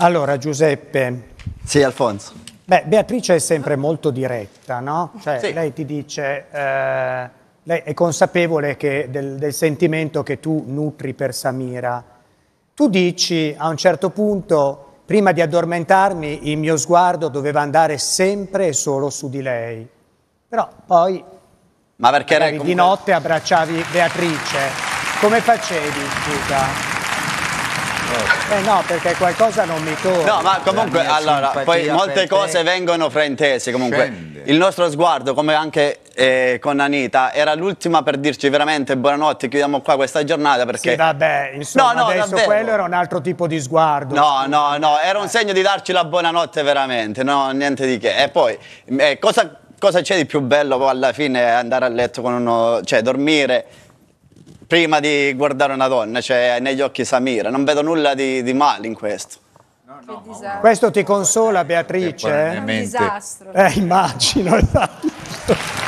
Allora Giuseppe. Sì, Alfonso. Beh, Beatrice è sempre molto diretta, no? Cioè, sì. lei ti dice, eh, lei è consapevole del, del sentimento che tu nutri per Samira. Tu dici a un certo punto, prima di addormentarmi, il mio sguardo doveva andare sempre e solo su di lei. Però poi Ma perché era comunque... di notte abbracciavi Beatrice. Come facevi, Giuda? Eh no, perché qualcosa non mi torna. No, ma comunque, allora, poi molte cose te. vengono fraintese comunque. Scende. Il nostro sguardo, come anche eh, con Anita, era l'ultima per dirci veramente buonanotte, chiudiamo qua questa giornata perché... Sì, vabbè, insomma, no, no, adesso davvero. quello era un altro tipo di sguardo. No, no, no, era un segno di darci la buonanotte veramente, no, niente di che. E poi, eh, cosa cosa c'è di più bello alla fine andare a letto con uno, cioè dormire prima di guardare una donna, cioè negli occhi Samira, non vedo nulla di, di male in questo. No, no, Questo ti consola Beatrice? È un disastro. Eh, immagino. esatto.